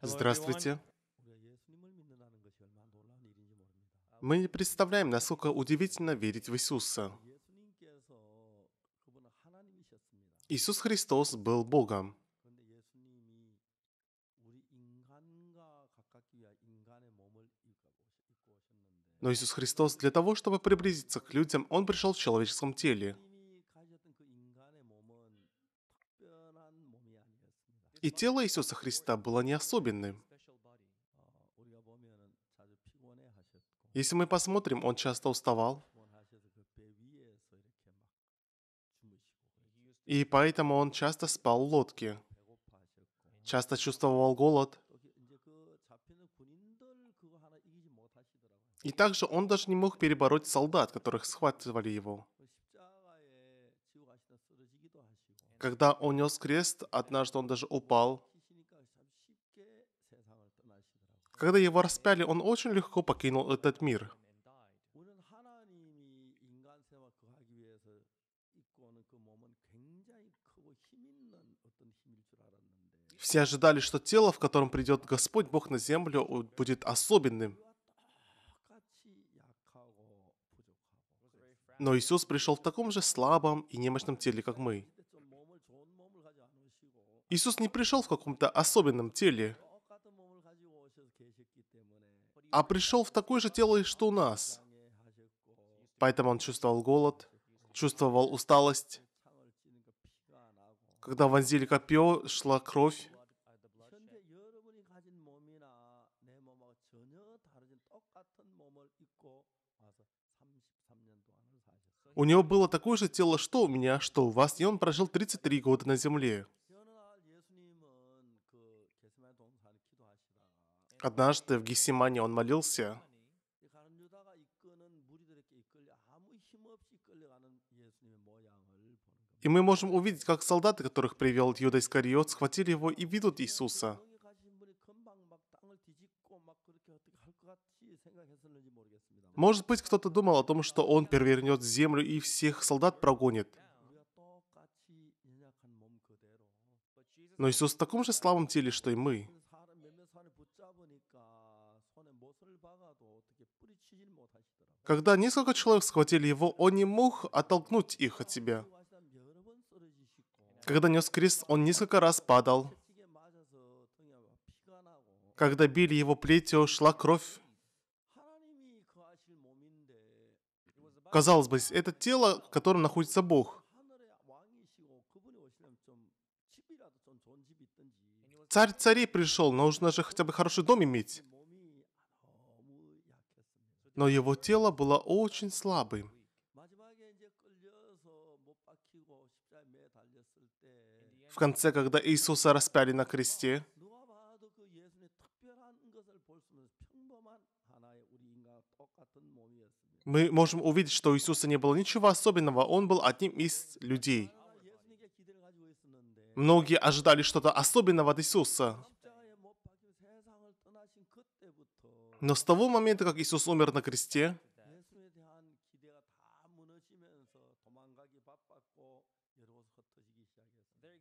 Здравствуйте. Мы не представляем, насколько удивительно верить в Иисуса. Иисус Христос был Богом. Но Иисус Христос для того, чтобы приблизиться к людям, Он пришел в человеческом теле – И тело Иисуса Христа было не особенным. Если мы посмотрим, он часто уставал. И поэтому он часто спал в лодке. Часто чувствовал голод. И также он даже не мог перебороть солдат, которых схватывали его. Когда он нес крест, однажды он даже упал. Когда его распяли, он очень легко покинул этот мир. Все ожидали, что тело, в котором придет Господь Бог на землю, будет особенным. Но Иисус пришел в таком же слабом и немощном теле, как мы. Иисус не пришел в каком-то особенном теле, а пришел в такое же тело, что у нас. Поэтому он чувствовал голод, чувствовал усталость. Когда вонзили копье, шла кровь. У него было такое же тело, что у меня, что у вас, и он прожил 33 года на земле. Однажды в Гесимане он молился, и мы можем увидеть, как солдаты, которых привел Юда Искариот, схватили его и ведут Иисуса. Может быть, кто-то думал о том, что он перевернет землю и всех солдат прогонит. Но Иисус в таком же слабом теле, что и мы. Когда несколько человек схватили его, он не мог оттолкнуть их от себя. Когда нес крест, он несколько раз падал. Когда били его плетью, шла кровь. Казалось бы, это тело, в котором находится Бог. Царь царей пришел, нужно же хотя бы хороший дом иметь но его тело было очень слабым. В конце, когда Иисуса распяли на кресте, мы можем увидеть, что у Иисуса не было ничего особенного, Он был одним из людей. Многие ожидали что-то особенного от Иисуса, Но с того момента, как Иисус умер на кресте,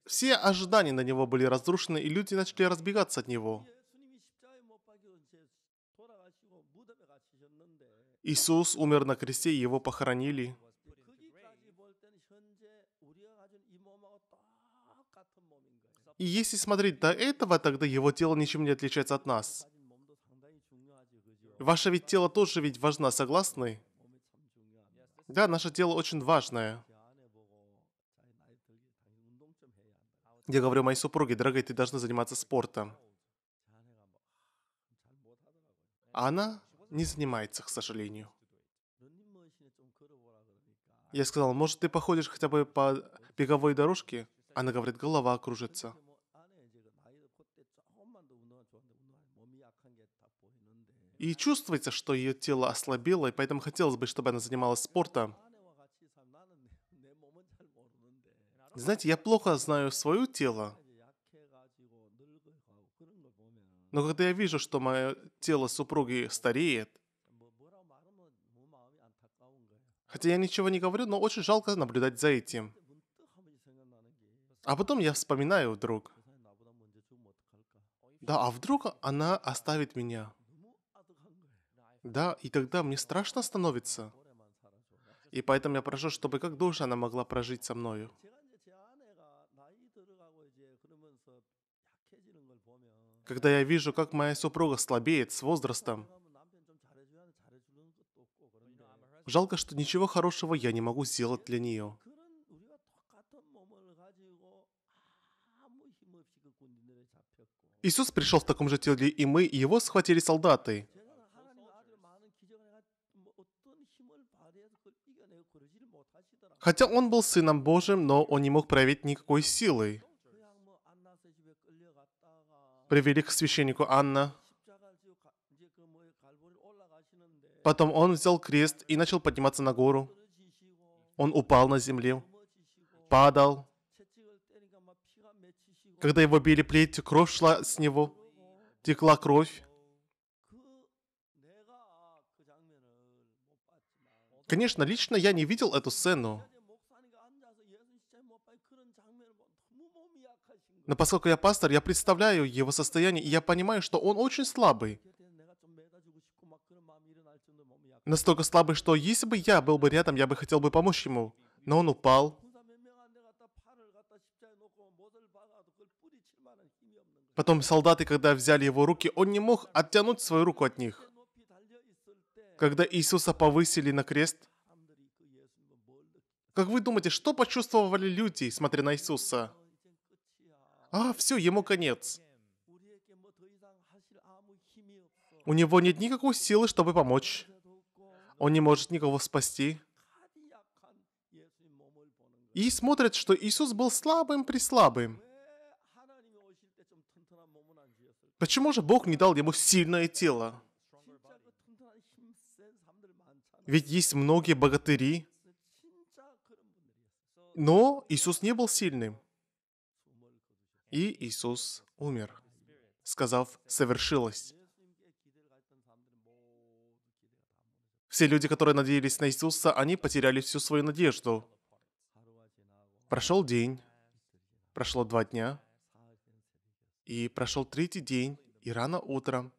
все ожидания на него были разрушены, и люди начали разбегаться от него. Иисус умер на кресте, его похоронили. И если смотреть до этого, тогда его тело ничем не отличается от нас. Ваше ведь тело тоже ведь важно, согласны? Да, наше тело очень важное. Я говорю моей супруге, дорогая, ты должна заниматься спортом. А она не занимается, к сожалению. Я сказал, может, ты походишь хотя бы по беговой дорожке? Она говорит, голова кружится. И чувствуется, что ее тело ослабело, и поэтому хотелось бы, чтобы она занималась спортом. Знаете, я плохо знаю свое тело. Но когда я вижу, что мое тело супруги стареет, хотя я ничего не говорю, но очень жалко наблюдать за этим. А потом я вспоминаю вдруг. Да, а вдруг она оставит меня? Да, и тогда мне страшно становится. И поэтому я прошу, чтобы как душа она могла прожить со мною. Когда я вижу, как моя супруга слабеет с возрастом, жалко, что ничего хорошего я не могу сделать для нее. Иисус пришел в таком же теле, и мы, его схватили солдаты. Хотя он был сыном Божьим, но он не мог проявить никакой силы. Привели к священнику Анна. Потом он взял крест и начал подниматься на гору. Он упал на землю, падал. Когда его били плетью, кровь шла с него, текла кровь. Конечно, лично я не видел эту сцену. Но поскольку я пастор, я представляю его состояние, и я понимаю, что он очень слабый. Настолько слабый, что если бы я был бы рядом, я бы хотел бы помочь ему. Но он упал. Потом солдаты, когда взяли его руки, он не мог оттянуть свою руку от них когда Иисуса повысили на крест? Как вы думаете, что почувствовали люди, смотря на Иисуса? А, все, ему конец. У него нет никакой силы, чтобы помочь. Он не может никого спасти. И смотрят, что Иисус был слабым при слабым. Почему же Бог не дал ему сильное тело? Ведь есть многие богатыри, но Иисус не был сильным. И Иисус умер, сказав «совершилось». Все люди, которые надеялись на Иисуса, они потеряли всю свою надежду. Прошел день, прошло два дня, и прошел третий день, и рано утром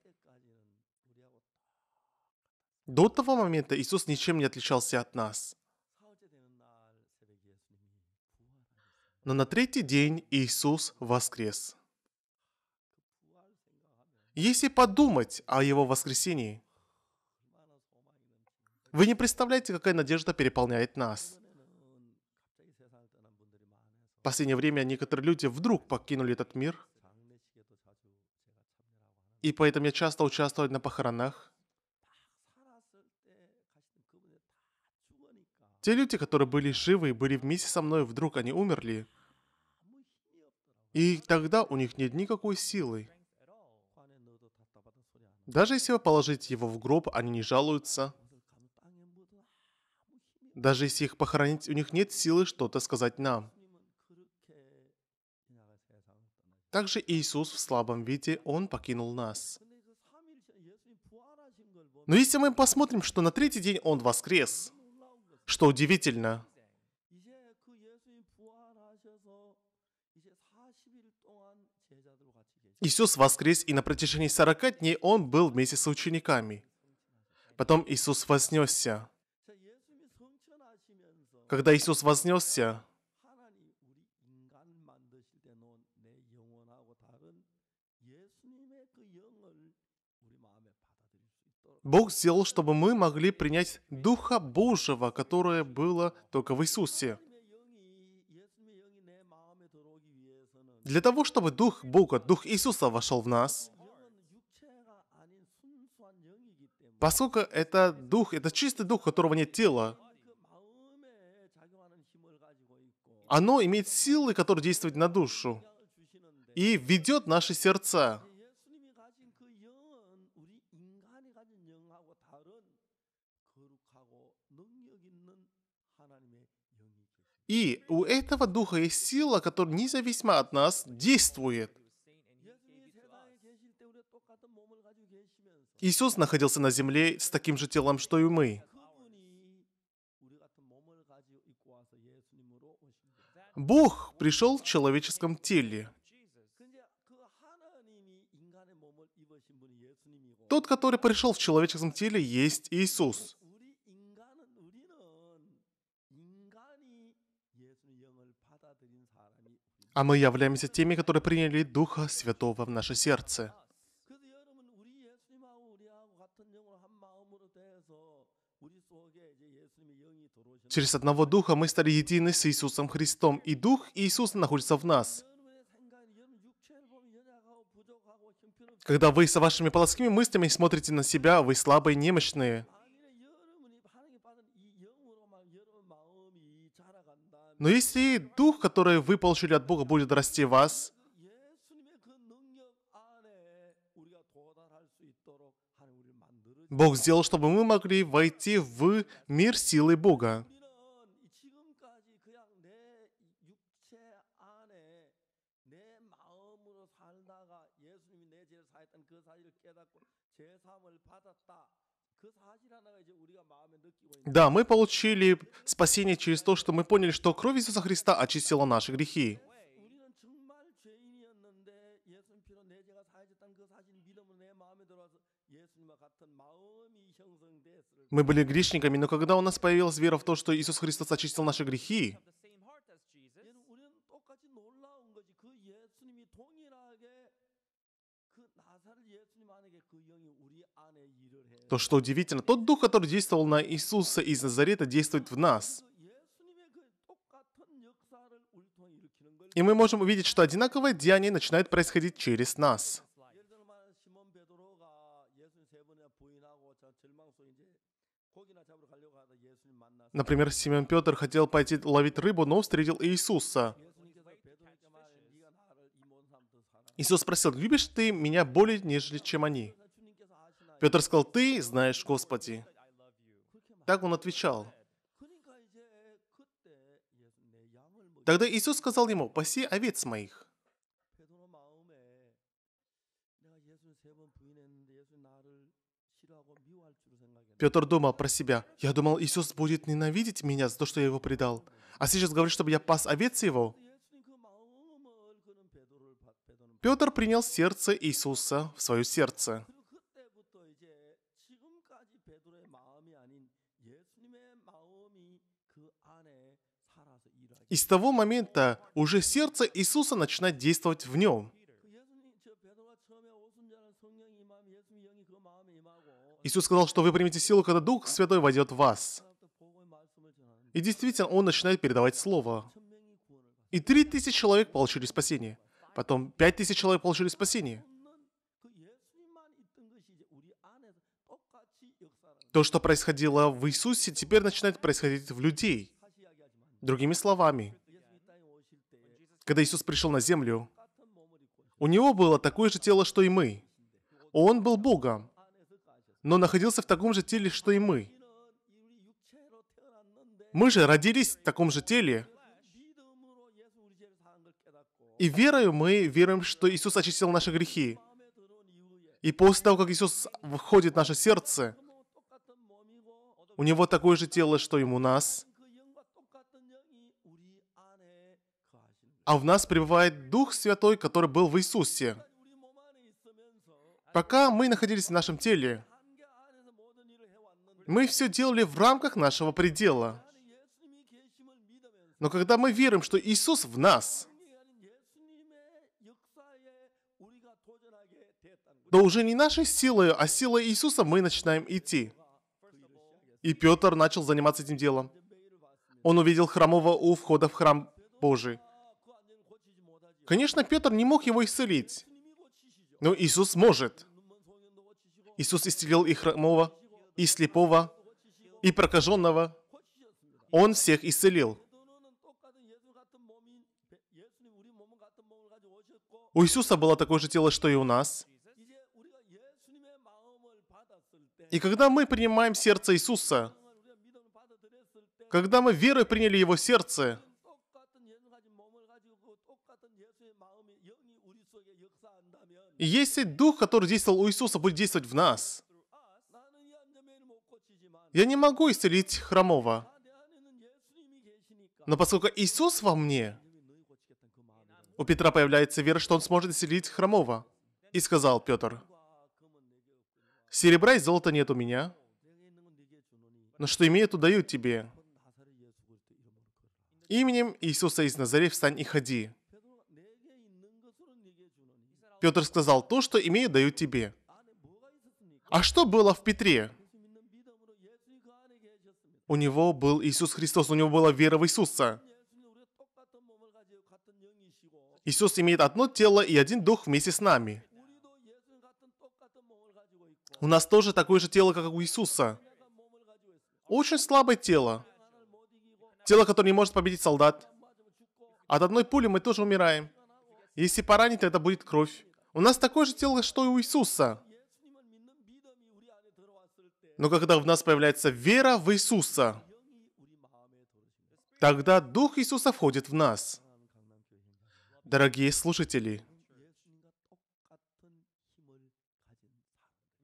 до того момента Иисус ничем не отличался от нас. Но на третий день Иисус воскрес. Если подумать о Его воскресении, вы не представляете, какая надежда переполняет нас. В последнее время некоторые люди вдруг покинули этот мир, и поэтому я часто участвую на похоронах, Те люди, которые были живы и были вместе со мной, вдруг они умерли. И тогда у них нет никакой силы. Даже если вы положите его в гроб, они не жалуются. Даже если их похоронить, у них нет силы что-то сказать нам. Также Иисус в слабом виде, Он покинул нас. Но если мы посмотрим, что на третий день Он воскрес – что удивительно, Иисус воскрес, и на протяжении 40 дней Он был вместе с учениками. Потом Иисус вознесся. Когда Иисус вознесся, Бог сделал, чтобы мы могли принять Духа Божьего, которое было только в Иисусе. Для того, чтобы Дух Бога, Дух Иисуса вошел в нас, поскольку это Дух, это чистый Дух, которого нет тела, оно имеет силы, которые действуют на душу и ведет наши сердца. И у этого духа есть сила, которая независимо от нас действует. Иисус находился на земле с таким же телом, что и мы. Бог пришел в человеческом теле. Тот, который пришел в человеческом теле, есть Иисус. а мы являемся теми, которые приняли Духа Святого в наше сердце. Через одного Духа мы стали едины с Иисусом Христом, и Дух Иисуса находится в нас. Когда вы со вашими плотскими мыслями смотрите на себя, вы слабые, немощные – Но если дух, который вы получили от Бога, будет расти в вас, Бог сделал, чтобы мы могли войти в мир силы Бога. Да, мы получили спасение через то, что мы поняли, что кровь Иисуса Христа очистила наши грехи. Мы были грешниками, но когда у нас появилась вера в то, что Иисус Христос очистил наши грехи, То, что удивительно, тот дух, который действовал на Иисуса из Назарета, действует в нас. И мы можем увидеть, что одинаковое деяние начинает происходить через нас. Например, Симон Петр хотел пойти ловить рыбу, но встретил Иисуса. Иисус спросил, любишь ты меня более, нежели чем они? Петр сказал, ты знаешь, Господи. Так он отвечал. Тогда Иисус сказал ему, паси овец моих. Петр думал про себя. Я думал, Иисус будет ненавидеть меня за то, что я его предал. А сейчас говорит, чтобы я пас овец его. Петр принял сердце Иисуса в свое сердце. И с того момента уже сердце Иисуса начинает действовать в нем. Иисус сказал, что вы примете силу, когда Дух Святой войдет в вас. И действительно, Он начинает передавать Слово. И три тысячи человек получили спасение. Потом пять тысяч человек получили спасение. То, что происходило в Иисусе, теперь начинает происходить в людей. Другими словами, когда Иисус пришел на землю, у него было такое же тело, что и мы. Он был Богом, но находился в таком же теле, что и мы. Мы же родились в таком же теле, и верою мы верим, что Иисус очистил наши грехи. И после того, как Иисус входит в наше сердце, у Него такое же тело, что и у нас. а в нас пребывает Дух Святой, который был в Иисусе. Пока мы находились в нашем теле, мы все делали в рамках нашего предела. Но когда мы верим, что Иисус в нас, то уже не нашей силой, а силой Иисуса мы начинаем идти. И Петр начал заниматься этим делом. Он увидел хромого у входа в храм Божий. Конечно, Петр не мог его исцелить. Но Иисус может. Иисус исцелил и хромого, и слепого, и прокаженного. Он всех исцелил. У Иисуса было такое же тело, что и у нас. И когда мы принимаем сердце Иисуса, когда мы верой приняли Его сердце, если Дух, который действовал у Иисуса, будет действовать в нас, я не могу исцелить хромого. Но поскольку Иисус во мне, у Петра появляется вера, что он сможет исцелить хромого. И сказал Петр, «Серебра и золота нет у меня, но что имею, то даю тебе. Именем Иисуса из Назаре встань и ходи». Петр сказал то, что имею даю тебе. А что было в Петре? У него был Иисус Христос, у него была вера в Иисуса. Иисус имеет одно тело и один дух вместе с нами. У нас тоже такое же тело, как у Иисуса. Очень слабое тело. Тело, которое не может победить солдат. От одной пули мы тоже умираем. Если поранит, это будет кровь. У нас такое же тело, что и у Иисуса. Но когда в нас появляется вера в Иисуса, тогда Дух Иисуса входит в нас. Дорогие слушатели,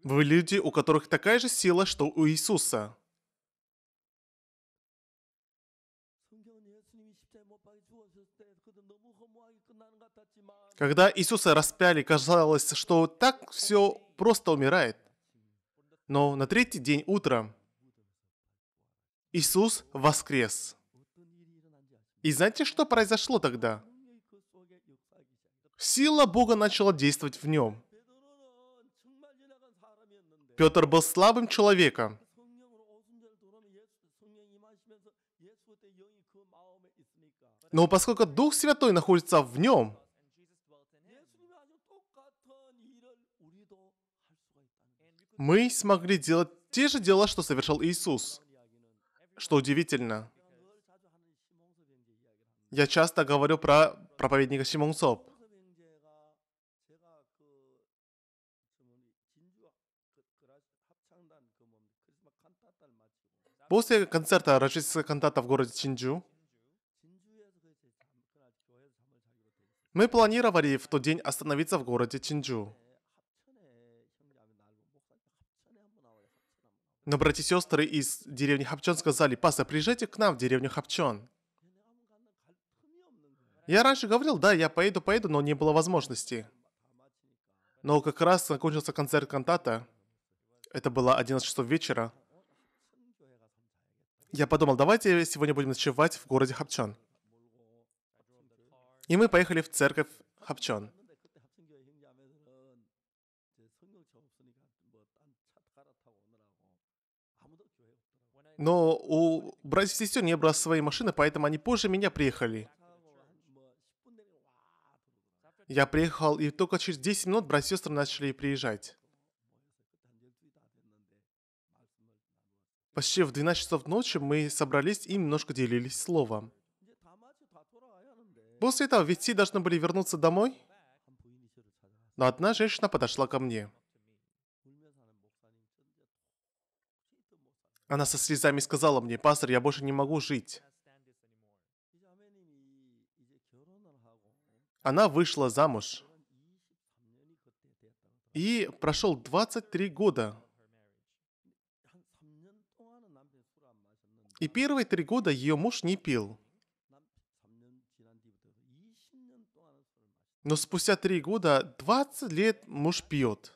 вы люди, у которых такая же сила, что у Иисуса. Когда Иисуса распяли, казалось, что так все просто умирает. Но на третий день утром Иисус воскрес. И знаете, что произошло тогда? Сила Бога начала действовать в нем. Петр был слабым человеком. Но поскольку Дух Святой находится в нем, Мы смогли делать те же дела, что совершал Иисус. Что удивительно. Я часто говорю про проповедника Симонсоп. После концерта рождественского кантата в городе Чинджу, мы планировали в тот день остановиться в городе Чинджу. Но братья и сестры из деревни Хапчон сказали, "Паса, приезжайте к нам в деревню Хапчон». Я раньше говорил, да, я поеду, поеду, но не было возможности. Но как раз закончился концерт кантата. Это было 11 часов вечера. Я подумал, давайте сегодня будем ночевать в городе Хапчон. И мы поехали в церковь Хапчон. Но у братьев и сестер не было своей машины, поэтому они позже меня приехали. Я приехал, и только через 10 минут братья и сестры начали приезжать. Почти в 12 часов ночи мы собрались и немножко делились словом. После этого ведь все должны были вернуться домой. Но одна женщина подошла ко мне. Она со слезами сказала мне, «Пастор, я больше не могу жить». Она вышла замуж. И прошел 23 года. И первые три года ее муж не пил. Но спустя три года, 20 лет муж пьет.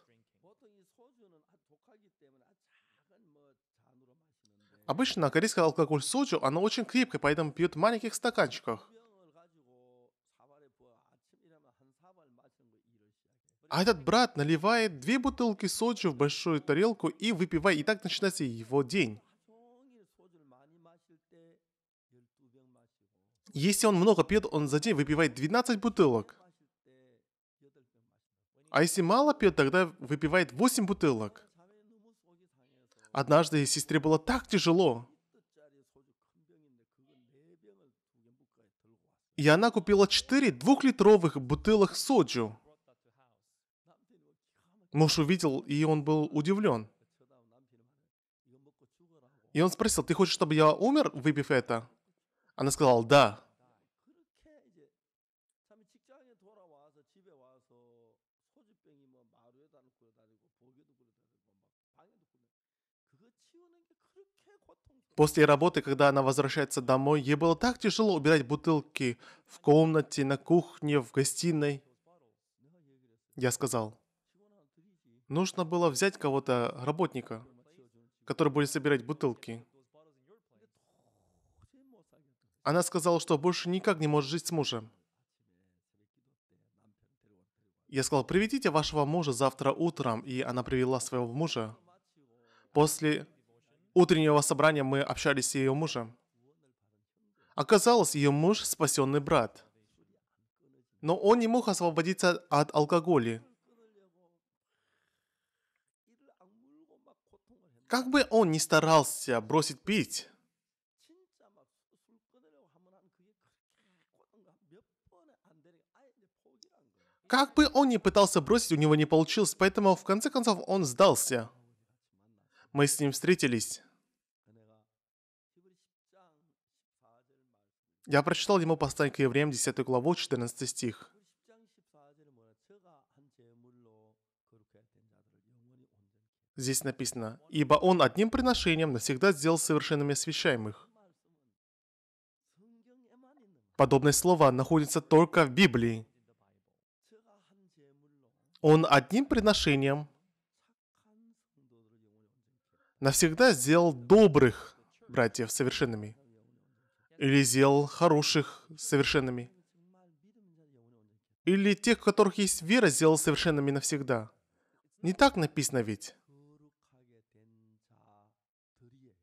Обычно корейская алкоголь соджу, она очень крепкая, поэтому пьют в маленьких стаканчиках. А этот брат наливает две бутылки соджу в большую тарелку и выпивает, и так начинается его день. Если он много пьет, он за день выпивает 12 бутылок. А если мало пьет, тогда выпивает 8 бутылок. Однажды сестре было так тяжело. И она купила четыре двухлитровых бутылок соджу. Муж увидел, и он был удивлен. И он спросил, ты хочешь, чтобы я умер, выпив это? Она сказала, да. После работы, когда она возвращается домой, ей было так тяжело убирать бутылки в комнате, на кухне, в гостиной. Я сказал, нужно было взять кого-то, работника, который будет собирать бутылки. Она сказала, что больше никак не может жить с мужем. Я сказал, приведите вашего мужа завтра утром, и она привела своего мужа. После утреннего собрания мы общались с ее мужем. Оказалось, ее муж – спасенный брат. Но он не мог освободиться от алкоголя. Как бы он ни старался бросить пить, Как бы он ни пытался бросить, у него не получилось, поэтому в конце концов он сдался – мы с ним встретились, я прочитал ему послание к евреям 10 главу, 14 стих. Здесь написано, «Ибо он одним приношением навсегда сделал совершенными освящаемых». Подобные слова находятся только в Библии. Он одним приношением – навсегда сделал добрых братьев совершенными. Или сделал хороших совершенными. Или тех, у которых есть вера, сделал совершенными навсегда. Не так написано ведь.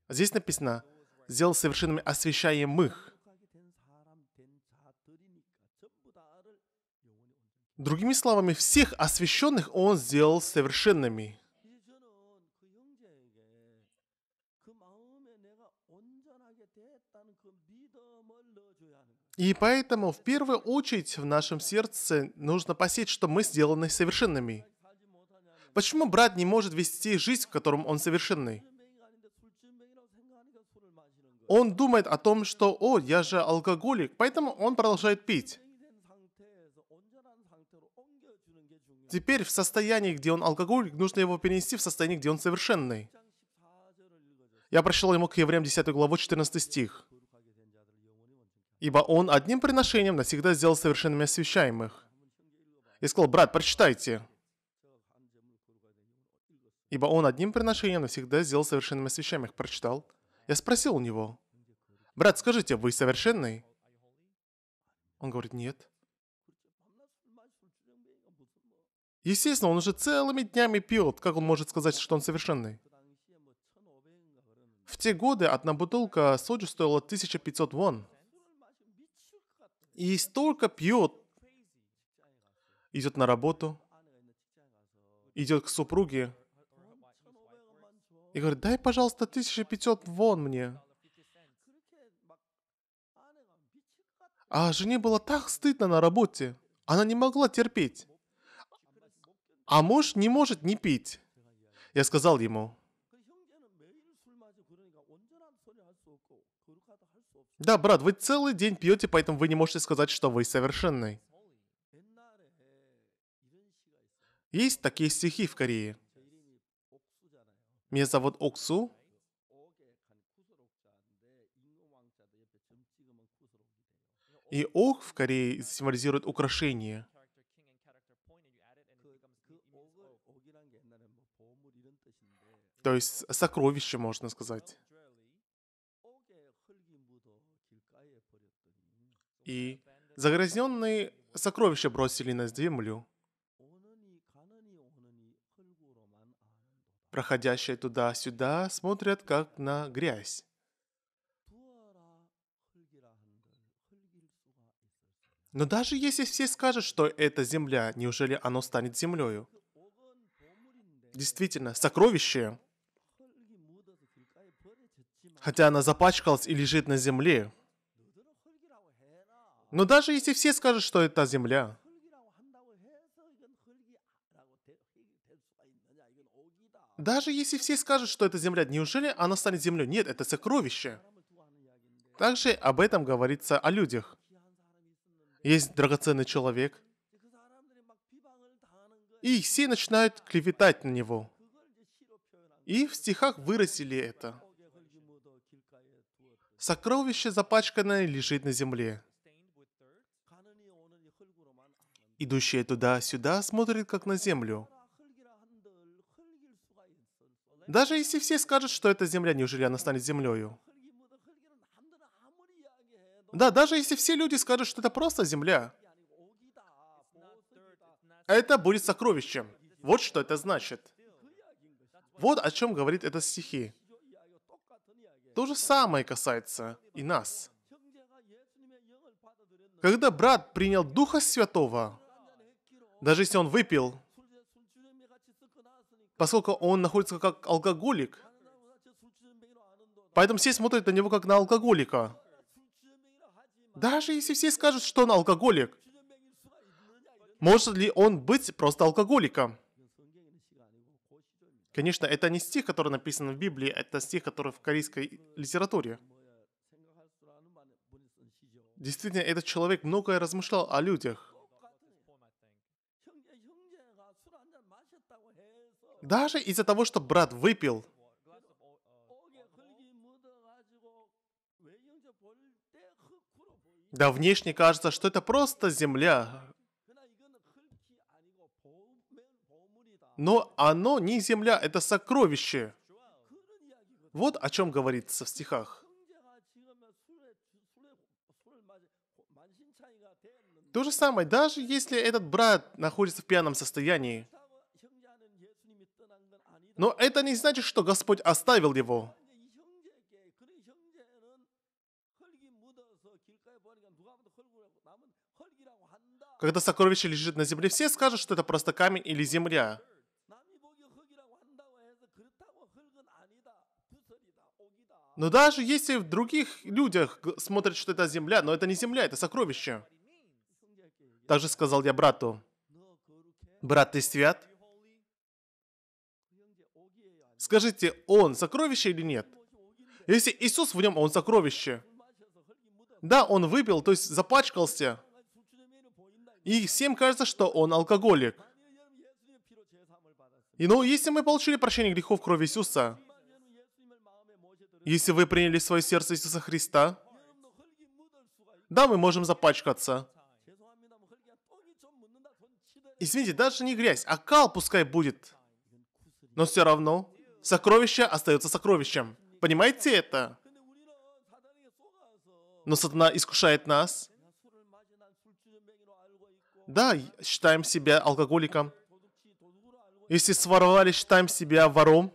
А здесь написано, сделал совершенными освящаемых. Другими словами, всех освященных он сделал совершенными. И поэтому в первую очередь в нашем сердце нужно посеять, что мы сделаны совершенными. Почему брат не может вести жизнь, в котором он совершенный? Он думает о том, что «О, я же алкоголик», поэтому он продолжает пить. Теперь в состоянии, где он алкоголик, нужно его перенести в состояние, где он совершенный. Я прочитал ему к Евреям 10 главу 14 стих. Ибо он одним приношением навсегда сделал совершенными освящаемых. И сказал, брат, прочитайте. Ибо он одним приношением навсегда сделал совершенными освящаемых. Прочитал. Я спросил у него, брат, скажите, вы совершенный? Он говорит, нет. Естественно, он уже целыми днями пьет. Как он может сказать, что он совершенный? В те годы одна бутылка соджу стоила 1500 вон и столько пьет. Идет на работу, идет к супруге и говорит, дай, пожалуйста, 1500 вон мне. А жене было так стыдно на работе. Она не могла терпеть. А муж не может не пить. Я сказал ему, Да, брат, вы целый день пьете, поэтому вы не можете сказать, что вы совершенный. Есть такие стихи в Корее. Меня зовут Оксу. И ок в Корее символизирует украшение. То есть сокровище, можно сказать. и загрязненные сокровища бросили на землю. Проходящие туда-сюда смотрят как на грязь. Но даже если все скажут, что это земля, неужели оно станет землею? Действительно, сокровище, хотя она запачкалась и лежит на земле, но даже если все скажут, что это земля, Даже если все скажут, что это земля, неужели она станет землей? Нет, это сокровище. Также об этом говорится о людях. Есть драгоценный человек, и все начинают клеветать на него. И в стихах выразили это. Сокровище запачканное лежит на земле. идущие туда-сюда, смотрят как на землю. Даже если все скажут, что это земля, неужели она станет землею? Да, даже если все люди скажут, что это просто земля, это будет сокровищем. Вот что это значит. Вот о чем говорит этот стихи. То же самое касается и нас. Когда брат принял Духа Святого, даже если он выпил, поскольку он находится как алкоголик, поэтому все смотрят на него как на алкоголика. Даже если все скажут, что он алкоголик, может ли он быть просто алкоголиком? Конечно, это не стих, который написан в Библии, это стих, который в корейской литературе. Действительно, этот человек многое размышлял о людях. Даже из-за того, что брат выпил. Да внешне кажется, что это просто земля. Но оно не земля, это сокровище. Вот о чем говорится в стихах. То же самое, даже если этот брат находится в пьяном состоянии, но это не значит, что Господь оставил его. Когда сокровище лежит на земле, все скажут, что это просто камень или земля. Но даже если в других людях смотрят, что это земля, но это не земля, это сокровище. Также сказал я брату, брат, ты свят? Скажите, он сокровище или нет? Если Иисус в нем, он сокровище. Да, он выпил, то есть запачкался. И всем кажется, что он алкоголик. И ну, если мы получили прощение грехов крови Иисуса, если вы приняли свое сердце Иисуса Христа, да, мы можем запачкаться. Извините, даже не грязь, а кал пускай будет. Но все равно, Сокровище остается сокровищем. Понимаете это? Но сатана искушает нас. Да, считаем себя алкоголиком. Если своровали, считаем себя вором.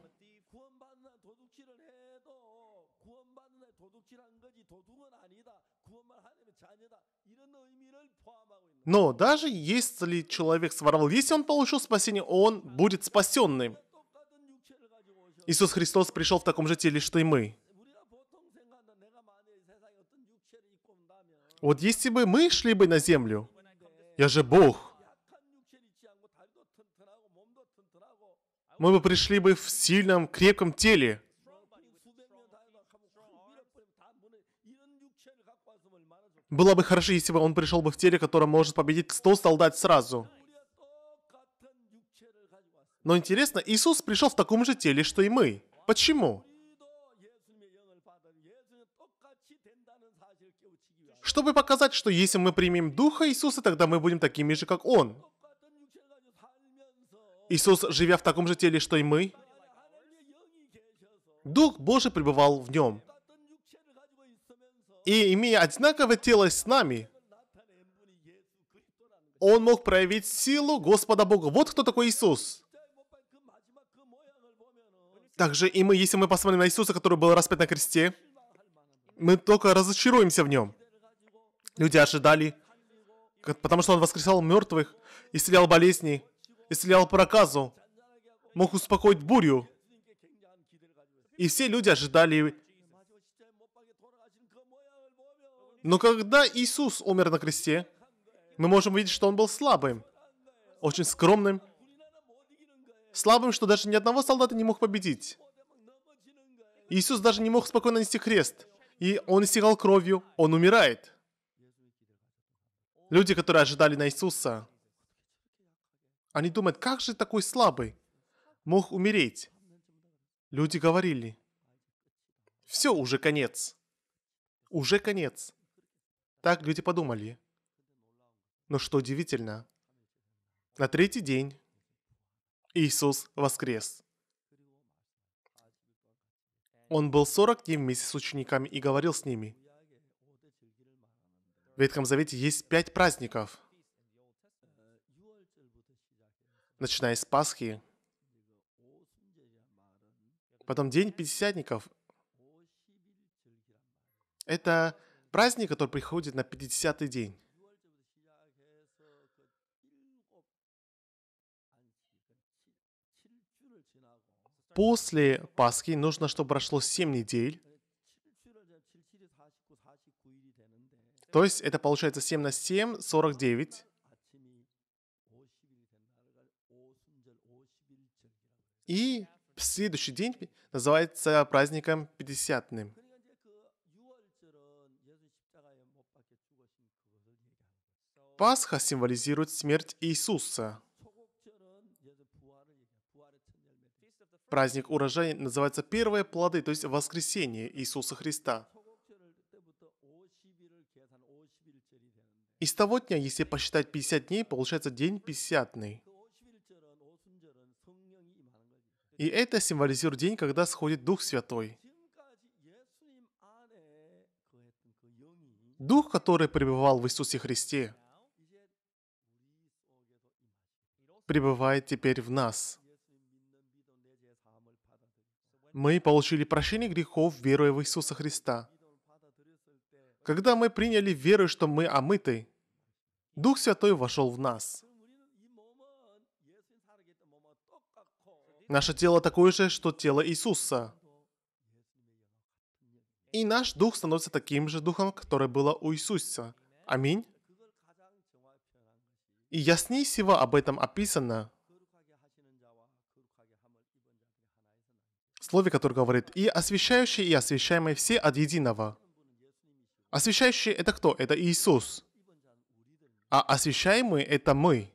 Но даже если человек своровал, если он получил спасение, он будет спасенным. Иисус Христос пришел в таком же теле, что и мы. Вот если бы мы шли бы на землю, я же Бог, мы бы пришли бы в сильном, крепком теле. Было бы хорошо, если бы он пришел бы в теле, которое может победить 100 солдат сразу. Но интересно, Иисус пришел в таком же теле, что и мы. Почему? Чтобы показать, что если мы примем Духа Иисуса, тогда мы будем такими же, как Он. Иисус, живя в таком же теле, что и мы, Дух Божий пребывал в нем. И имея одинаковое тело с нами, он мог проявить силу Господа Бога. Вот кто такой Иисус. Также и мы, если мы посмотрим на Иисуса, который был распят на кресте, мы только разочаруемся в нем. Люди ожидали, потому что он воскресал мертвых, исцелял болезни, исцелял проказу, мог успокоить бурю. И все люди ожидали. Но когда Иисус умер на кресте, мы можем видеть, что он был слабым, очень скромным, Слабым, что даже ни одного солдата не мог победить. Иисус даже не мог спокойно нести крест. И он истекал кровью, он умирает. Люди, которые ожидали на Иисуса, они думают, как же такой слабый мог умереть? Люди говорили, все, уже конец. Уже конец. Так люди подумали. Но что удивительно, на третий день Иисус воскрес. Он был 40 дней вместе с учениками и говорил с ними. В Ветхом Завете есть пять праздников. Начиная с Пасхи, потом День Пятидесятников. Это праздник, который приходит на 50-й день. После Пасхи нужно, чтобы прошло 7 недель. То есть это получается 7 на 7, 49. И следующий день называется праздником Пятидесятным. Пасха символизирует смерть Иисуса. Праздник урожая называется «Первые плоды», то есть воскресение Иисуса Христа. И с того дня, если посчитать 50 дней, получается день 50. И это символизирует день, когда сходит Дух Святой. Дух, который пребывал в Иисусе Христе, пребывает теперь в нас. Мы получили прощение грехов, веруя в Иисуса Христа. Когда мы приняли веру, что мы омыты, Дух Святой вошел в нас. Наше тело такое же, что тело Иисуса. И наш дух становится таким же духом, которое было у Иисуса. Аминь. И яснее всего об этом описано – слове, которое говорит «и освящающие, и освящаемые все от единого». Освящающие – это кто? Это Иисус. А освящаемые – это мы.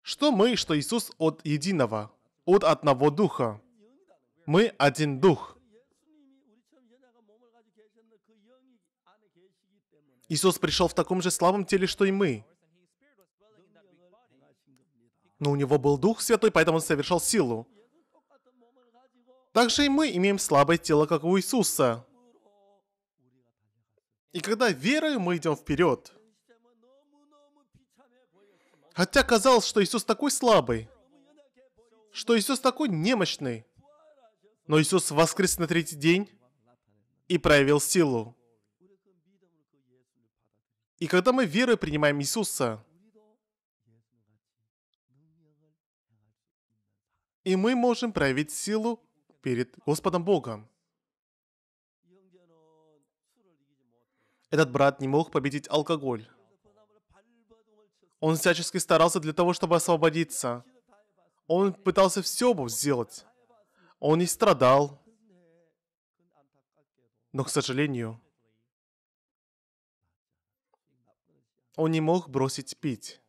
Что мы, что Иисус от единого, от одного Духа. Мы один Дух. Иисус пришел в таком же слабом теле, что и мы. Но у него был Дух Святой, поэтому он совершал силу. Также и мы имеем слабое тело, как у Иисуса. И когда верой мы идем вперед. Хотя казалось, что Иисус такой слабый, что Иисус такой немощный. Но Иисус воскрес на третий день и проявил силу. И когда мы верой принимаем Иисуса, и мы можем проявить силу перед Господом Богом. Этот брат не мог победить алкоголь. Он всячески старался для того, чтобы освободиться. Он пытался все бы сделать. Он не страдал. Но, к сожалению, он не мог бросить пить.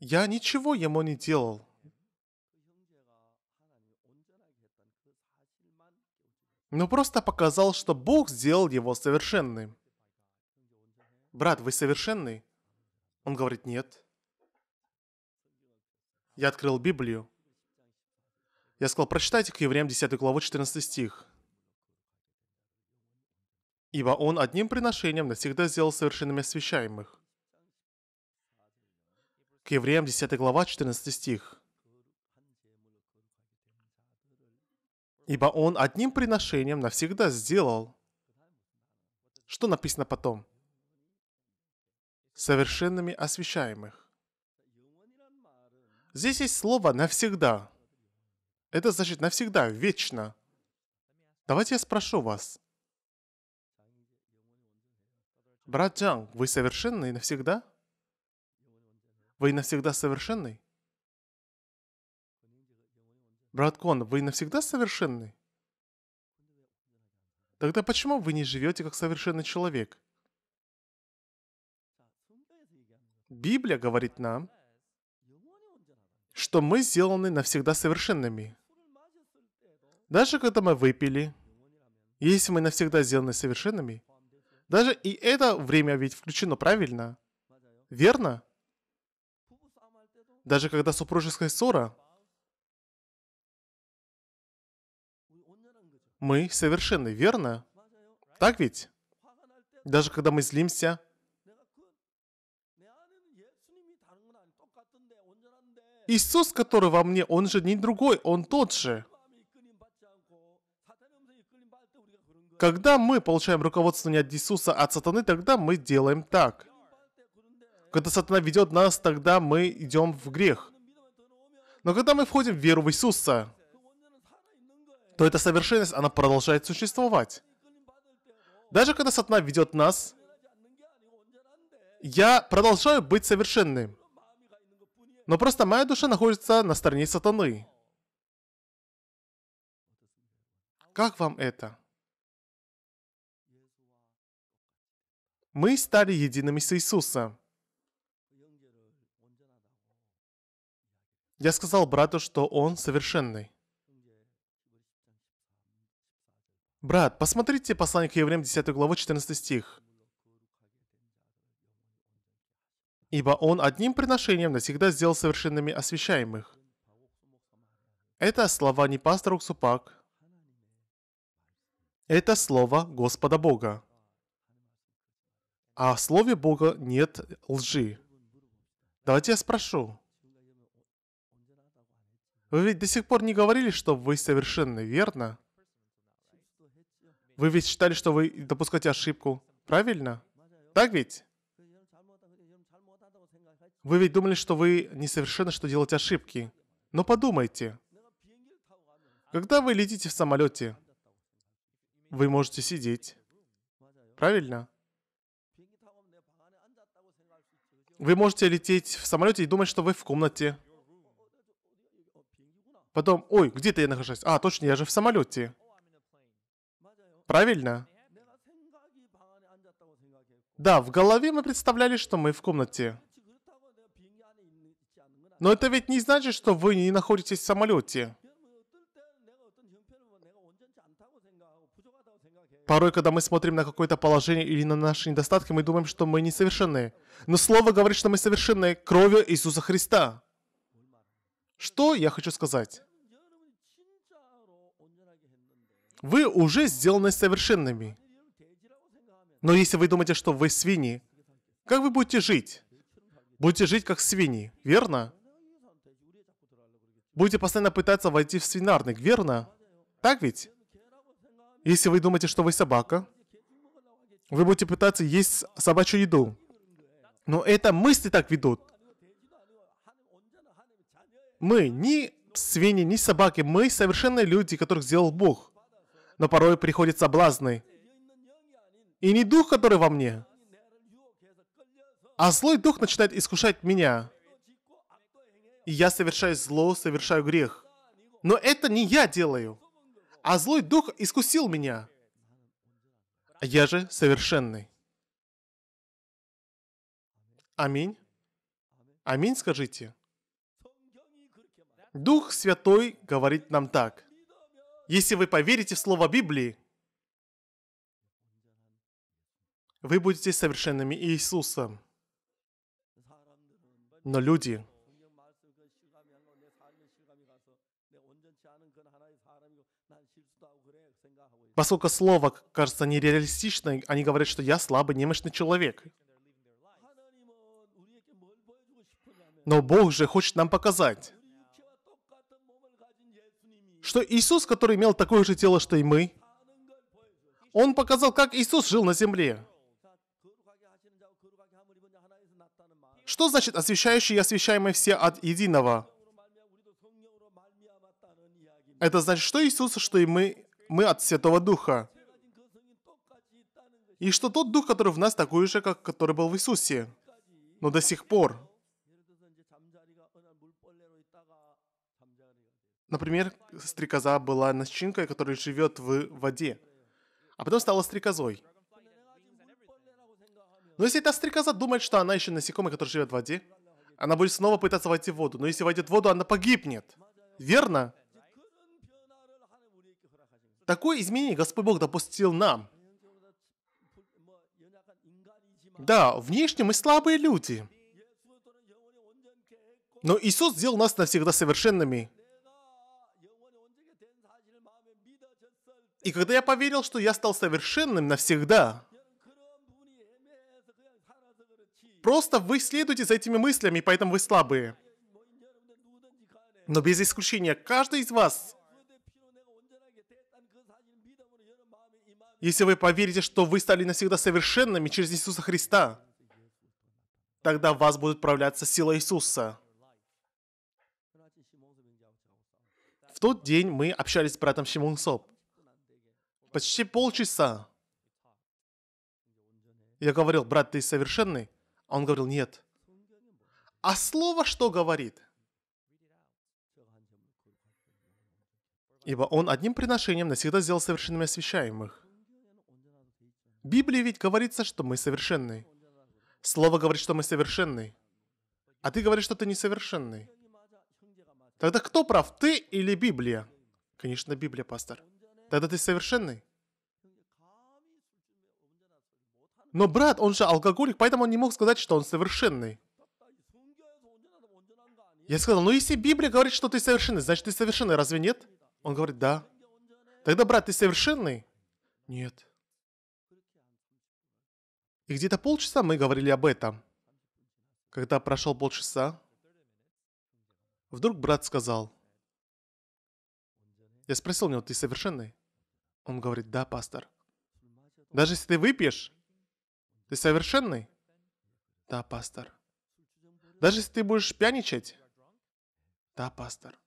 Я ничего ему не делал. Но просто показал, что Бог сделал его совершенным. Брат, вы совершенный? Он говорит, нет. Я открыл Библию. Я сказал, прочитайте к евреям 10 главу 14 стих. «Ибо он одним приношением навсегда сделал совершенными освящаемых, к евреям 10 глава 14 стих. Ибо он одним приношением навсегда сделал. Что написано потом? Совершенными освящаемых. Здесь есть слово «навсегда». Это значит «навсегда», «вечно». Давайте я спрошу вас. Брат Джанг, вы совершенны навсегда? Вы навсегда совершенный? Брат Кон, вы навсегда совершенны? Тогда почему вы не живете как совершенный человек? Библия говорит нам, что мы сделаны навсегда совершенными. Даже когда мы выпили, если мы навсегда сделаны совершенными, даже и это время ведь включено правильно. Верно? Даже когда супружеская ссора, мы совершенны, верно? Так ведь? Даже когда мы злимся, Иисус, который во мне, Он же не другой, Он тот же. Когда мы получаем руководство не от Иисуса, а от сатаны, тогда мы делаем так. Когда сатана ведет нас, тогда мы идем в грех. Но когда мы входим в веру в Иисуса, то эта совершенность, она продолжает существовать. Даже когда сатана ведет нас, я продолжаю быть совершенным. Но просто моя душа находится на стороне сатаны. Как вам это? Мы стали едиными с Иисусом. Я сказал брату, что он совершенный. Брат, посмотрите послание к евреям 10 главу 14 стих. Ибо он одним приношением навсегда сделал совершенными освящаемых. Это слова не пастора Уксупак. Это слово Господа Бога. А в слове Бога нет лжи. Давайте я спрошу. Вы ведь до сих пор не говорили, что вы совершенно верно. Вы ведь считали, что вы допускаете ошибку, правильно? Так ведь? Вы ведь думали, что вы несовершенны, что делать ошибки. Но подумайте. Когда вы летите в самолете, вы можете сидеть. Правильно? Вы можете лететь в самолете и думать, что вы в комнате. Потом, ой, где-то я нахожусь. А, точно, я же в самолете. Правильно? Да, в голове мы представляли, что мы в комнате. Но это ведь не значит, что вы не находитесь в самолете. Порой, когда мы смотрим на какое-то положение или на наши недостатки, мы думаем, что мы несовершенны. Но Слово говорит, что мы совершенны кровью Иисуса Христа. Что я хочу сказать? Вы уже сделаны совершенными. Но если вы думаете, что вы свиньи, как вы будете жить? Будете жить как свиньи, верно? Будете постоянно пытаться войти в свинарник, верно? Так ведь? Если вы думаете, что вы собака, вы будете пытаться есть собачью еду. Но это мысли так ведут. Мы ни свиньи, ни собаки, мы совершенные люди, которых сделал Бог но порой приходят соблазны. И не дух, который во мне, а злой дух начинает искушать меня. И я совершаю зло, совершаю грех. Но это не я делаю, а злой дух искусил меня. А я же совершенный. Аминь. Аминь, скажите. Дух Святой говорит нам так. Если вы поверите в слово Библии, вы будете совершенными Иисусом. Но люди, поскольку слово кажется нереалистичным, они говорят, что я слабый, немощный человек. Но Бог же хочет нам показать, что Иисус, который имел такое же тело, что и мы, он показал, как Иисус жил на земле. Что значит освящающий и освящаемый все от единого»? Это значит, что Иисус, что и мы, мы от Святого Духа. И что тот Дух, который в нас, такой же, как который был в Иисусе. Но до сих пор Например, стрекоза была начинкой, которая живет в воде, а потом стала стрекозой. Но если эта стрекоза думает, что она еще насекомое, которое живет в воде, она будет снова пытаться войти в воду. Но если войдет в воду, она погибнет. Верно? Такое изменение Господь Бог допустил нам. Да, внешне мы слабые люди. Но Иисус сделал нас навсегда совершенными. И когда я поверил, что я стал совершенным навсегда, просто вы следуете за этими мыслями, поэтому вы слабые. Но без исключения, каждый из вас, если вы поверите, что вы стали навсегда совершенными через Иисуса Христа, тогда в вас будет проявляться сила Иисуса. В тот день мы общались с братом Шимунсоп. Почти полчаса. Я говорил, брат, ты совершенный? А он говорил, нет. А слово что говорит? Ибо он одним приношением навсегда сделал совершенными освящаемых. В Библии ведь говорится, что мы совершенны. Слово говорит, что мы совершенны. А ты говоришь, что ты несовершенный. Тогда кто прав, ты или Библия? Конечно, Библия, пастор. Тогда ты совершенный. Но брат, он же алкоголик, поэтому он не мог сказать, что он совершенный. Я сказал, ну если Библия говорит, что ты совершенный, значит ты совершенный, разве нет? Он говорит, да. Тогда, брат, ты совершенный? Нет. И где-то полчаса мы говорили об этом. Когда прошел полчаса, вдруг брат сказал, я спросил у него, ты совершенный? Он говорит, да, пастор. Даже если ты выпьешь, ты совершенный? Да, пастор. Даже если ты будешь пьяничать? Да, пастор.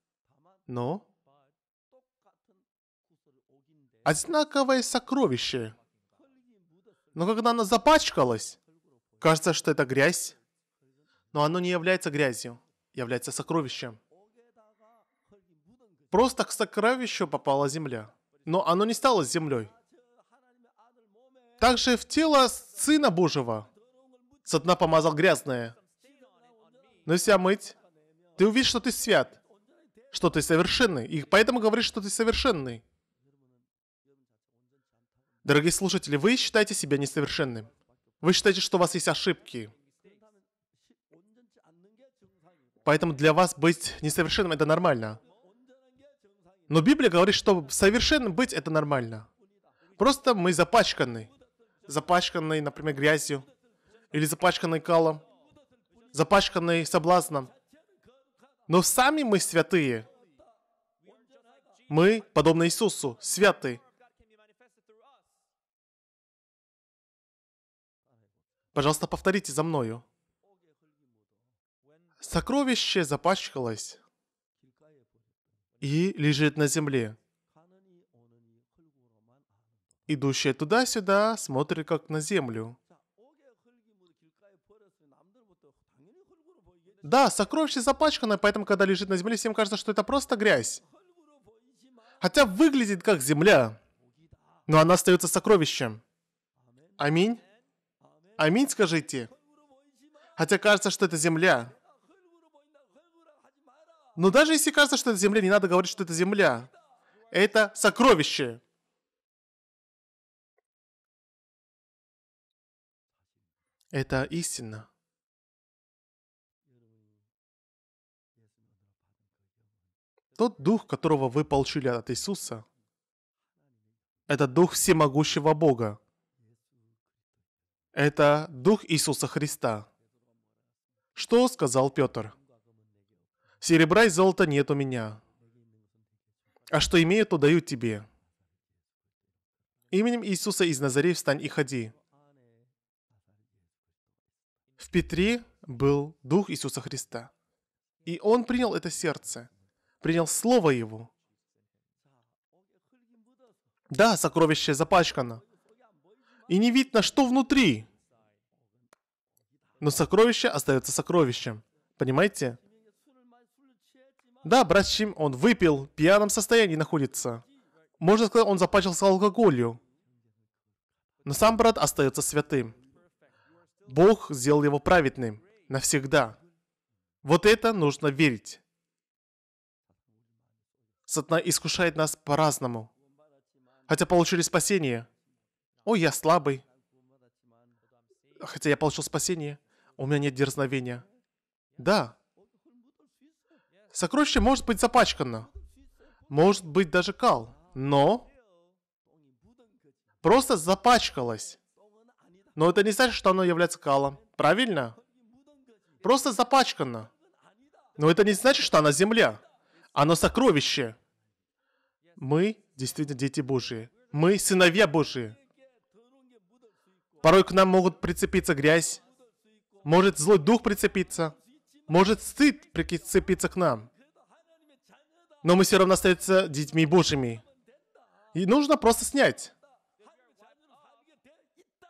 Но одинаковое сокровище. Но когда оно запачкалось, кажется, что это грязь. Но оно не является грязью, является сокровищем. Просто к сокровищу попала земля. Но оно не стало землей. Также в тело Сына Божьего со помазал грязное. Но себя мыть, ты увидишь, что ты свят, что ты совершенный. И поэтому говоришь, что ты совершенный. Дорогие слушатели, вы считаете себя несовершенным. Вы считаете, что у вас есть ошибки. Поэтому для вас быть несовершенным это нормально. Но Библия говорит, что совершенным быть это нормально. Просто мы запачканы. Запачканы, например, грязью. Или запачканы калом. Запачканы соблазном. Но сами мы святые. Мы, подобно Иисусу, святы. Пожалуйста, повторите за мною. Сокровище запачкалось, и лежит на земле. Идущая туда-сюда смотрит как на землю. Да, сокровище запачканное, поэтому когда лежит на земле, всем кажется, что это просто грязь. Хотя выглядит как земля. Но она остается сокровищем. Аминь. Аминь, скажите. Хотя кажется, что это земля. Но даже если кажется, что это земля, не надо говорить, что это земля. Это сокровище. Это истина. Тот дух, которого вы получили от Иисуса, это дух всемогущего Бога. Это дух Иисуса Христа. Что сказал Петр? Серебра и золота нет у меня. А что имею, то даю тебе. Именем Иисуса из Назарей встань и ходи. В Петре был Дух Иисуса Христа. И он принял это сердце, принял Слово Его. Да, сокровище запачкано. И не видно, что внутри. Но сокровище остается сокровищем. Понимаете? Да, брат Чим, он выпил, в пьяном состоянии находится. Можно сказать, он запачился алкоголю. Но сам брат остается святым. Бог сделал его праведным. Навсегда. Вот это нужно верить. Сатана искушает нас по-разному. Хотя получили спасение. О, я слабый. Хотя я получил спасение, у меня нет дерзновения. Да, Сокровище может быть запачкано. Может быть даже кал. Но... Просто запачкалось. Но это не значит, что оно является калом. Правильно? Просто запачкано. Но это не значит, что она земля. Оно сокровище. Мы действительно дети Божьи. Мы сыновья Божьи. Порой к нам могут прицепиться грязь. Может злой дух прицепиться может стыд прицепиться к нам. Но мы все равно остаемся детьми Божьими. И нужно просто снять.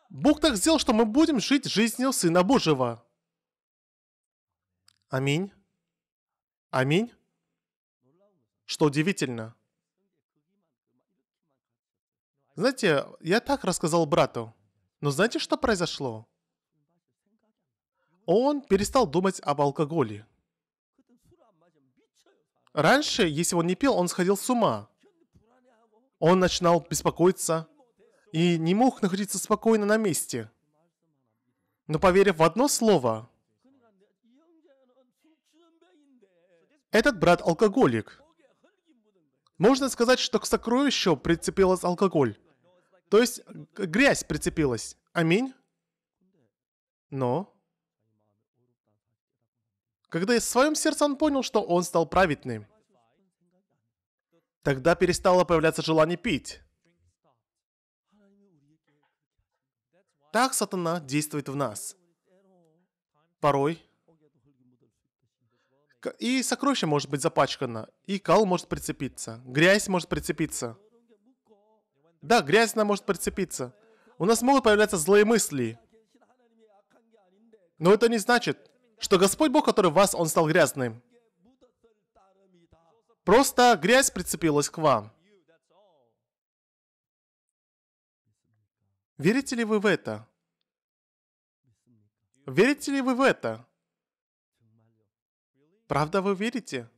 Бог так сделал, что мы будем жить жизнью Сына Божьего. Аминь. Аминь. Что удивительно. Знаете, я так рассказал брату. Но знаете, что произошло? он перестал думать об алкоголе. Раньше, если он не пил, он сходил с ума. Он начинал беспокоиться и не мог находиться спокойно на месте. Но поверив в одно слово, этот брат алкоголик. Можно сказать, что к сокровищу прицепилась алкоголь. То есть грязь прицепилась. Аминь. Но когда в своем сердце он понял, что он стал праведным, тогда перестало появляться желание пить. Так сатана действует в нас. Порой. И сокровище может быть запачкано, и кал может прицепиться, грязь может прицепиться. Да, грязь она может прицепиться. У нас могут появляться злые мысли. Но это не значит, что Господь Бог, который в вас, Он стал грязным. Просто грязь прицепилась к вам. Верите ли вы в это? Верите ли вы в это? Правда вы верите?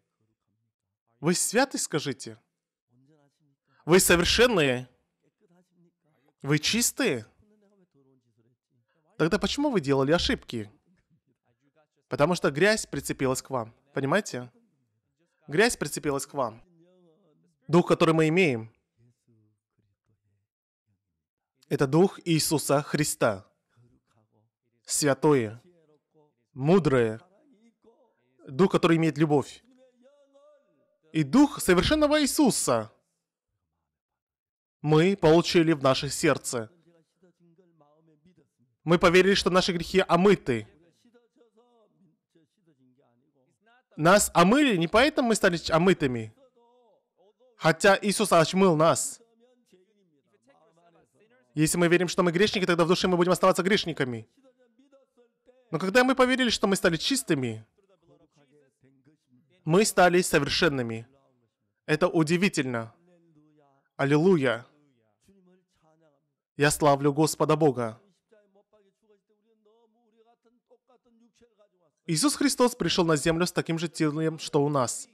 Вы святы, скажите. Вы совершенные. Вы чистые. Тогда почему вы делали ошибки? Потому что грязь прицепилась к вам. Понимаете? Грязь прицепилась к вам. Дух, который мы имеем, это Дух Иисуса Христа. Святое, мудрое, Дух, который имеет любовь. И Дух совершенного Иисуса мы получили в наше сердце. Мы поверили, что наши грехи омыты. Нас омыли, не поэтому мы стали омытыми. Хотя Иисус очмыл нас. Если мы верим, что мы грешники, тогда в душе мы будем оставаться грешниками. Но когда мы поверили, что мы стали чистыми, мы стали совершенными. Это удивительно. Аллилуйя. Я славлю Господа Бога. Иисус Христос пришел на землю с таким же телом, что у нас.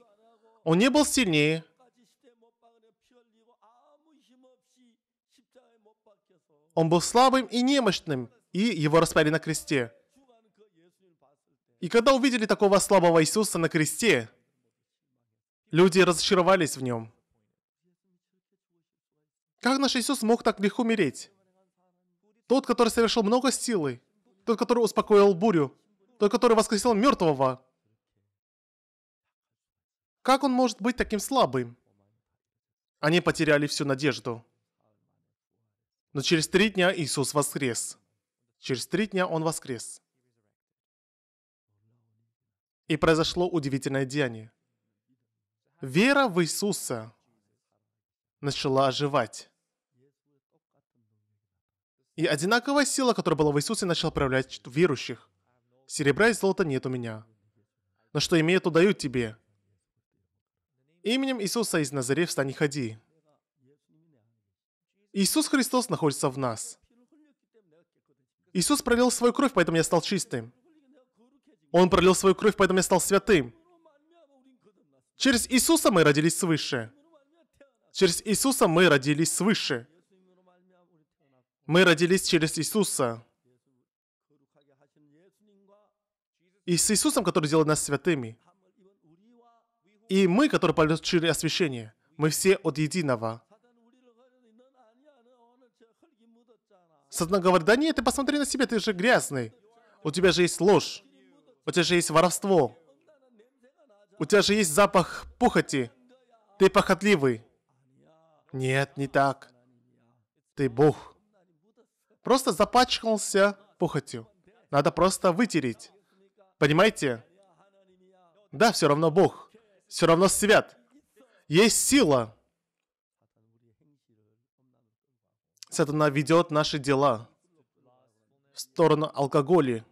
Он не был сильнее. Он был слабым и немощным, и его распяли на кресте. И когда увидели такого слабого Иисуса на кресте, люди разочаровались в нем. Как наш Иисус мог так легко умереть? Тот, который совершил много силы, тот, который успокоил бурю, тот, который воскресил мертвого. Как он может быть таким слабым? Они потеряли всю надежду. Но через три дня Иисус воскрес. Через три дня Он воскрес. И произошло удивительное деяние. Вера в Иисуса начала оживать. И одинаковая сила, которая была в Иисусе, начала проявлять верующих серебра и золота нет у меня. Но что имею, то даю тебе. Именем Иисуса из Назаре встань и ходи. Иисус Христос находится в нас. Иисус пролил свою кровь, поэтому я стал чистым. Он пролил свою кровь, поэтому я стал святым. Через Иисуса мы родились свыше. Через Иисуса мы родились свыше. Мы родились через Иисуса. и с Иисусом, который сделал нас святыми. И мы, которые получили освящение, мы все от единого. Сатана говорит, да нет, ты посмотри на себя, ты же грязный. У тебя же есть ложь. У тебя же есть воровство. У тебя же есть запах пухоти. Ты похотливый. Нет, не так. Ты Бог. Просто запачкался похотью. Надо просто вытереть. Понимаете? Да, все равно Бог. Все равно свят. Есть сила. Сатана ведет наши дела в сторону алкоголя.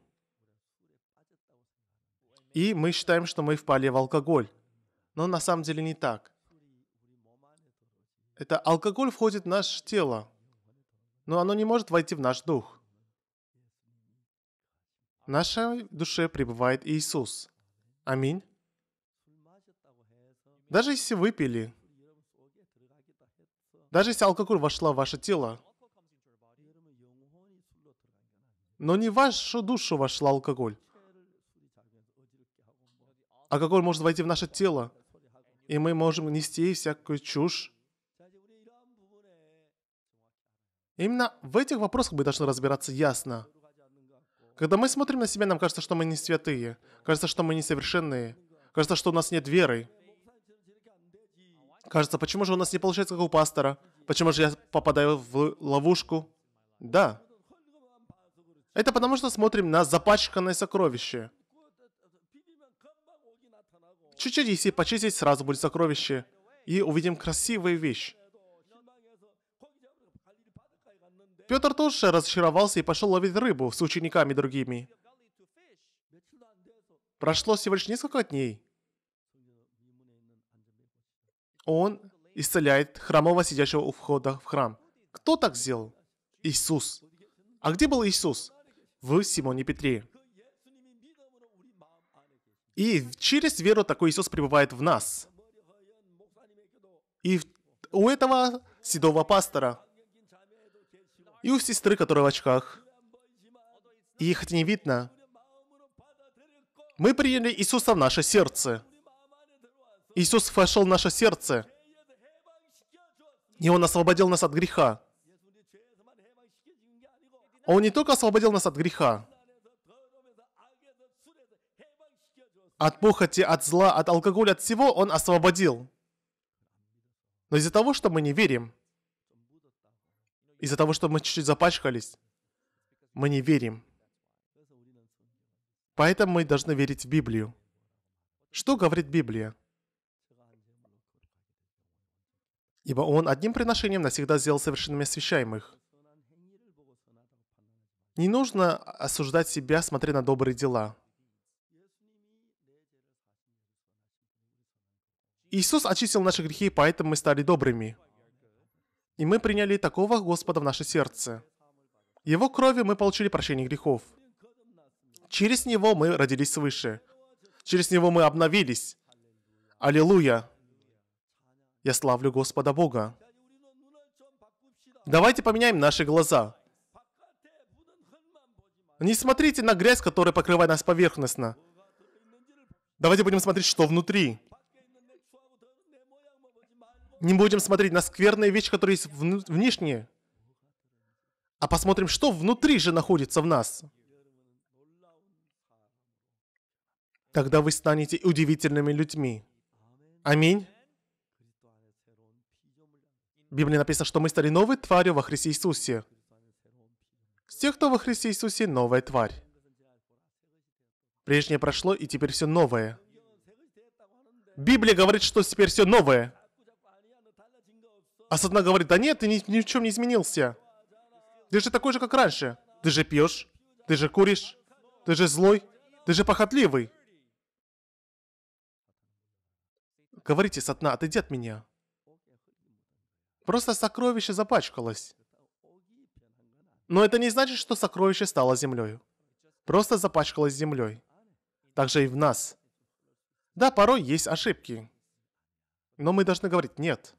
И мы считаем, что мы впали в алкоголь. Но на самом деле не так. Это алкоголь входит в наше тело, но оно не может войти в наш дух в нашей душе пребывает Иисус. Аминь. Даже если выпили, даже если алкоголь вошла в ваше тело, но не в вашу душу вошла алкоголь. А алкоголь может войти в наше тело, и мы можем нести ей всякую чушь. Именно в этих вопросах мы должны разбираться ясно. Когда мы смотрим на себя, нам кажется, что мы не святые. Кажется, что мы несовершенные. Кажется, что у нас нет веры. Кажется, почему же у нас не получается, как у пастора? Почему же я попадаю в ловушку? Да. Это потому, что смотрим на запачканное сокровище. Чуть-чуть, если почистить, сразу будет сокровище. И увидим красивые вещи. Петр тоже разочаровался и пошел ловить рыбу с учениками другими. Прошло всего лишь несколько дней. Он исцеляет хромого сидящего у входа в храм. Кто так сделал? Иисус. А где был Иисус? В Симоне Петре. И через веру такой Иисус пребывает в нас. И у этого седого пастора и у сестры, которая в очках. И их это не видно. Мы приняли Иисуса в наше сердце. Иисус вошел в наше сердце. И Он освободил нас от греха. Он не только освободил нас от греха, от похоти, от зла, от алкоголя, от всего Он освободил. Но из-за того, что мы не верим, из-за того, что мы чуть-чуть запачкались, мы не верим. Поэтому мы должны верить в Библию. Что говорит Библия? Ибо Он одним приношением навсегда сделал совершенными освящаемых. Не нужно осуждать себя, смотря на добрые дела. Иисус очистил наши грехи, поэтому мы стали добрыми и мы приняли такого Господа в наше сердце. Его кровью мы получили прощение грехов. Через Него мы родились свыше. Через Него мы обновились. Аллилуйя! Я славлю Господа Бога. Давайте поменяем наши глаза. Не смотрите на грязь, которая покрывает нас поверхностно. Давайте будем смотреть, что внутри не будем смотреть на скверные вещи, которые есть внешние, а посмотрим, что внутри же находится в нас. Тогда вы станете удивительными людьми. Аминь. В Библии написано, что мы стали новой тварью во Христе Иисусе. Все, кто во Христе Иисусе, новая тварь. Прежнее прошло, и теперь все новое. Библия говорит, что теперь все новое. А с говорит, да нет, ты ни, ни в чем не изменился. Ты же такой же, как раньше. Ты же пьешь, ты же куришь, ты же злой, ты же похотливый. Говорите, сатна, отойди от меня. Просто сокровище запачкалось. Но это не значит, что сокровище стало землей. Просто запачкалось землей. Так же и в нас. Да, порой есть ошибки. Но мы должны говорить «нет»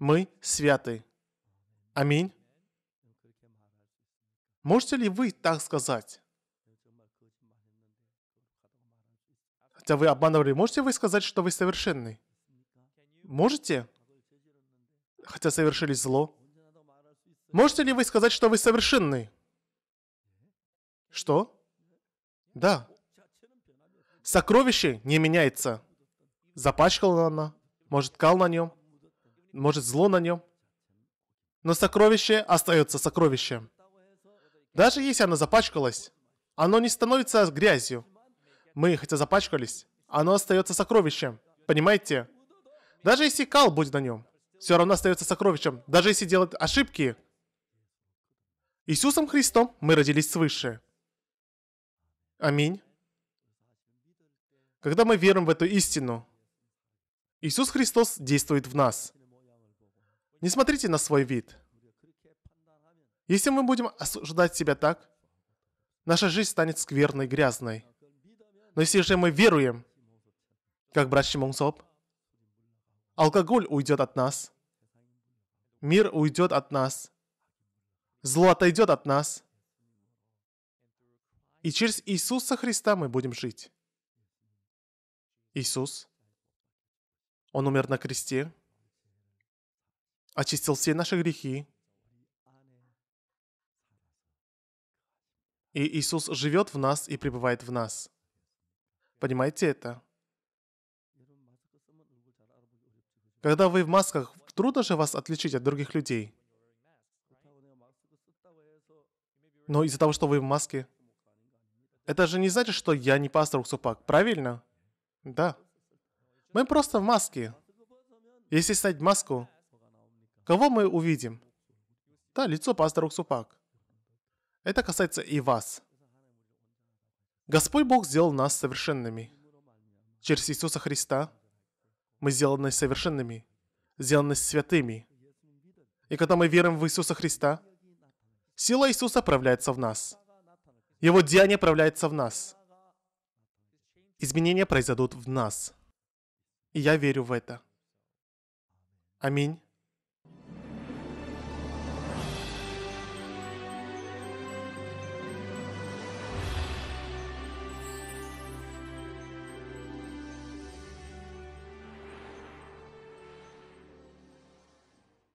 мы святы. Аминь. Можете ли вы так сказать? Хотя вы обманывали, можете вы сказать, что вы совершенны? Можете? Хотя совершили зло. Можете ли вы сказать, что вы совершенны? Что? Да. Сокровище не меняется. Запачкала она, может, кал на нем, может зло на нем. Но сокровище остается сокровищем. Даже если оно запачкалось, оно не становится грязью. Мы, хотя запачкались, оно остается сокровищем. Понимаете? Даже если кал будет на нем, все равно остается сокровищем. Даже если делать ошибки. Иисусом Христом мы родились свыше. Аминь. Когда мы верим в эту истину, Иисус Христос действует в нас. Не смотрите на свой вид. Если мы будем осуждать себя так, наша жизнь станет скверной, грязной. Но если же мы веруем, как брат Шимонсоп, алкоголь уйдет от нас, мир уйдет от нас, зло отойдет от нас, и через Иисуса Христа мы будем жить. Иисус, Он умер на кресте, очистил все наши грехи. И Иисус живет в нас и пребывает в нас. Понимаете это? Когда вы в масках, трудно же вас отличить от других людей. Но из-за того, что вы в маске, это же не значит, что я не пастор Уксупак, правильно? Да. Мы просто в маске. Если снять маску, Кого мы увидим? Да, лицо пастора Уксупак. Это касается и вас. Господь Бог сделал нас совершенными. Через Иисуса Христа мы сделаны совершенными, сделаны святыми. И когда мы верим в Иисуса Христа, сила Иисуса проявляется в нас. Его деяние проявляется в нас. Изменения произойдут в нас. И я верю в это. Аминь.